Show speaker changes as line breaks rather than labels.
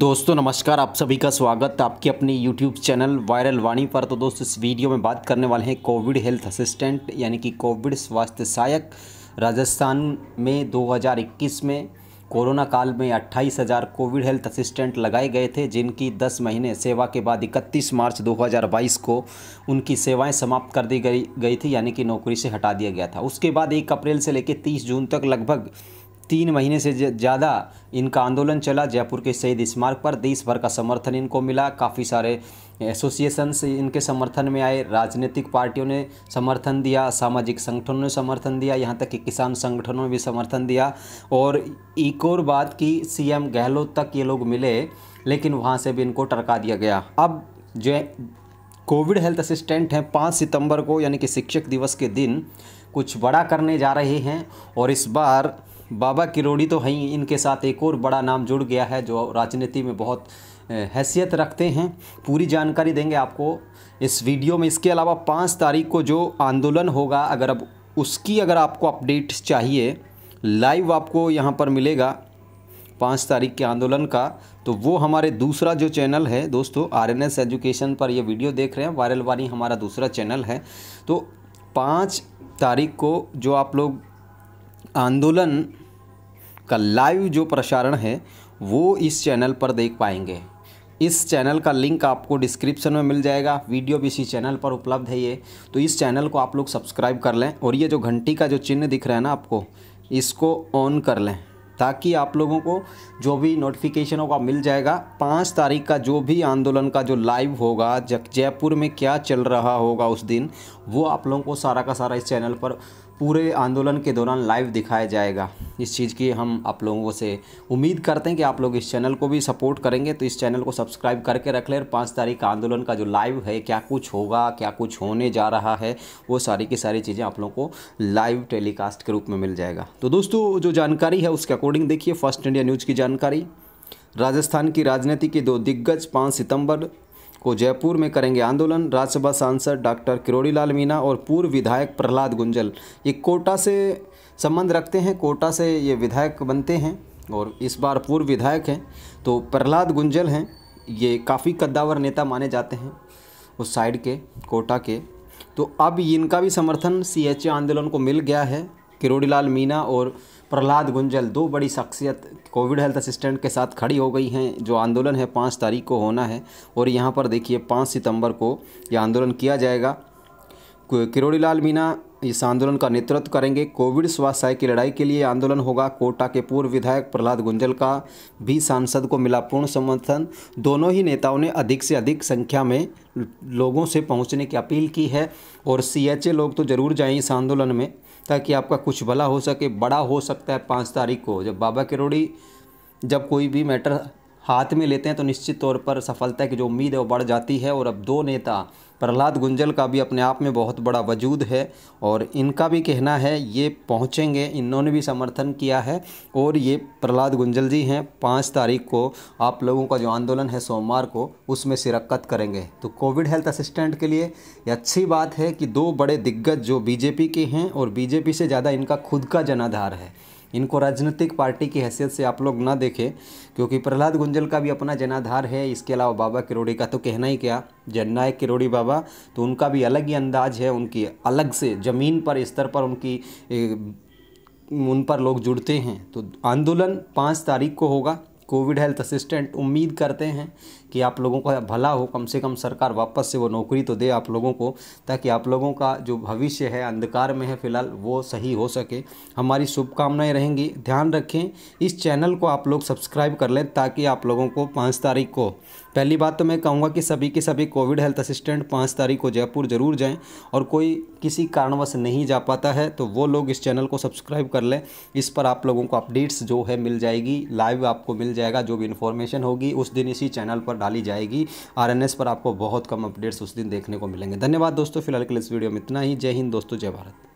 दोस्तों नमस्कार आप सभी का स्वागत है आपके अपने यूट्यूब चैनल वायरल वाणी पर तो दोस्तों इस वीडियो में बात करने वाले हैं कोविड हेल्थ असिस्टेंट यानी कि कोविड स्वास्थ्य सहायक राजस्थान में 2021 में कोरोना काल में 28,000 कोविड हेल्थ असिस्टेंट लगाए गए थे जिनकी 10 महीने सेवा के बाद 31 मार्च 2022 को उनकी सेवाएं समाप्त कर दी गई गई थी यानी कि नौकरी से हटा दिया गया था उसके बाद 1 अप्रैल से लेकर 30 जून तक लगभग तीन महीने से ज़्यादा इनका आंदोलन चला जयपुर के शहीद स्मारक पर देश भर का समर्थन इनको मिला काफ़ी सारे एसोसिएशंस इनके समर्थन में आए राजनीतिक पार्टियों ने समर्थन दिया सामाजिक संगठनों ने समर्थन दिया यहाँ तक कि किसान संगठनों ने भी समर्थन दिया और एक और बात कि सीएम गहलोत तक ये लोग मिले लेकिन वहाँ से भी इनको टरका दिया गया अब जो कोविड हेल्थ असिस्टेंट हैं पाँच सितंबर को यानी कि शिक्षक दिवस के दिन कुछ बड़ा करने जा रहे हैं और इस बार बाबा किरोड़ी तो हैं इनके साथ एक और बड़ा नाम जुड़ गया है जो राजनीति में बहुत हैसियत रखते हैं पूरी जानकारी देंगे आपको इस वीडियो में इसके अलावा पाँच तारीख को जो आंदोलन होगा अगर अब उसकी अगर आपको अपडेट चाहिए लाइव आपको यहाँ पर मिलेगा पाँच तारीख के आंदोलन का तो वो हमारे दूसरा जो चैनल है दोस्तों आर एन एस एजुकेशन पर ये वीडियो देख रहे हैं वायरल वारी हमारा दूसरा चैनल है तो पाँच तारीख को जो आप लोग आंदोलन का लाइव जो प्रसारण है वो इस चैनल पर देख पाएंगे इस चैनल का लिंक आपको डिस्क्रिप्शन में मिल जाएगा वीडियो भी इसी चैनल पर उपलब्ध है ये तो इस चैनल को आप लोग सब्सक्राइब कर लें और ये जो घंटी का जो चिन्ह दिख रहा है ना आपको इसको ऑन कर लें ताकि आप लोगों को जो भी नोटिफिकेशन होगा मिल जाएगा पाँच तारीख का जो भी आंदोलन का जो लाइव होगा जयपुर में क्या चल रहा होगा उस दिन वो आप लोगों को सारा का सारा इस चैनल पर पूरे आंदोलन के दौरान लाइव दिखाया जाएगा इस चीज़ की हम आप लोगों से उम्मीद करते हैं कि आप लोग इस चैनल को भी सपोर्ट करेंगे तो इस चैनल को सब्सक्राइब करके रख लें और पाँच तारीख का आंदोलन का जो लाइव है क्या कुछ होगा क्या कुछ होने जा रहा है वो सारी की सारी चीज़ें आप लोगों को लाइव टेलीकास्ट के रूप में मिल जाएगा तो दोस्तों जो जानकारी है उसके अकॉर्डिंग देखिए फर्स्ट इंडिया न्यूज़ की जानकारी राजस्थान की राजनीति के दो दिग्गज पाँच सितंबर को जयपुर में करेंगे आंदोलन राज्यसभा सांसद डॉक्टर किरोड़ीलाल मीना और पूर्व विधायक प्रहलाद गुंजल ये कोटा से संबंध रखते हैं कोटा से ये विधायक बनते हैं और इस बार पूर्व विधायक हैं तो प्रहलाद गुंजल हैं ये काफ़ी कद्दावर नेता माने जाते हैं उस साइड के कोटा के तो अब इनका भी समर्थन सी आंदोलन को मिल गया है किरोड़ीलाल मीना और प्रहलाद गुंजल दो बड़ी शख्सियत कोविड हेल्थ असिस्टेंट के साथ खड़ी हो गई हैं जो आंदोलन है पाँच तारीख को होना है और यहाँ पर देखिए पाँच सितंबर को यह आंदोलन किया जाएगा किरोड़ी लाल मीना इस आंदोलन का नेतृत्व करेंगे कोविड स्वास्थ्य की लड़ाई के लिए आंदोलन होगा कोटा के पूर्व विधायक प्रहलाद गुंजल का भी सांसद को मिला पूर्ण समर्थन दोनों ही नेताओं ने अधिक से अधिक संख्या में लोगों से पहुंचने की अपील की है और सीएचए लोग तो ज़रूर जाएं इस आंदोलन में ताकि आपका कुछ भला हो सके बड़ा हो सकता है पाँच तारीख को जब बाबा किरोड़ी जब कोई भी मैटर हाथ में लेते हैं तो निश्चित तौर पर सफलता की जो उम्मीद है वो बढ़ जाती है और अब दो नेता प्रहलाद गुंजल का भी अपने आप में बहुत बड़ा वजूद है और इनका भी कहना है ये पहुंचेंगे इन्होंने भी समर्थन किया है और ये प्रहलाद गुंजल जी हैं पाँच तारीख को आप लोगों का जो आंदोलन है सोमवार को उसमें शिरकत करेंगे तो कोविड हेल्थ असिस्टेंट के लिए ये अच्छी बात है कि दो बड़े दिग्गज जो बीजेपी के हैं और बीजेपी से ज़्यादा इनका खुद का जनाधार है इनको राजनीतिक पार्टी की हैसियत से आप लोग ना देखें क्योंकि प्रहलाद गुंजल का भी अपना जनाधार है इसके अलावा बाबा किरोड़ी का तो कहना ही क्या जननायक किरोड़ी बाबा तो उनका भी अलग ही अंदाज है उनकी अलग से ज़मीन पर स्तर पर उनकी उन पर लोग जुड़ते हैं तो आंदोलन पाँच तारीख को होगा कोविड हेल्थ असिस्टेंट उम्मीद करते हैं कि आप लोगों का भला हो कम से कम सरकार वापस से वो नौकरी तो दे आप लोगों को ताकि आप लोगों का जो भविष्य है अंधकार में है फिलहाल वो सही हो सके हमारी शुभकामनाएं रहेंगी ध्यान रखें इस चैनल को आप लोग सब्सक्राइब कर लें ताकि आप लोगों को पाँच तारीख को पहली बात तो मैं कहूँगा कि सभी के सभी कोविड हेल्थ असिस्टेंट पाँच तारीख को जयपुर ज़रूर जाएँ और कोई किसी कारणवश नहीं जा पाता है तो वो लोग इस चैनल को सब्सक्राइब कर लें इस पर आप लोगों को अपडेट्स जो है मिल जाएगी लाइव आपको मिल जाएगी जाएगा जो भी इन्फॉर्मेशन होगी उस दिन इसी चैनल पर डाली जाएगी आर पर आपको बहुत कम अपडेट्स उस दिन देखने को मिलेंगे धन्यवाद दोस्तों फिलहाल के लिए इस वीडियो में इतना ही जय हिंद दोस्तों जय भारत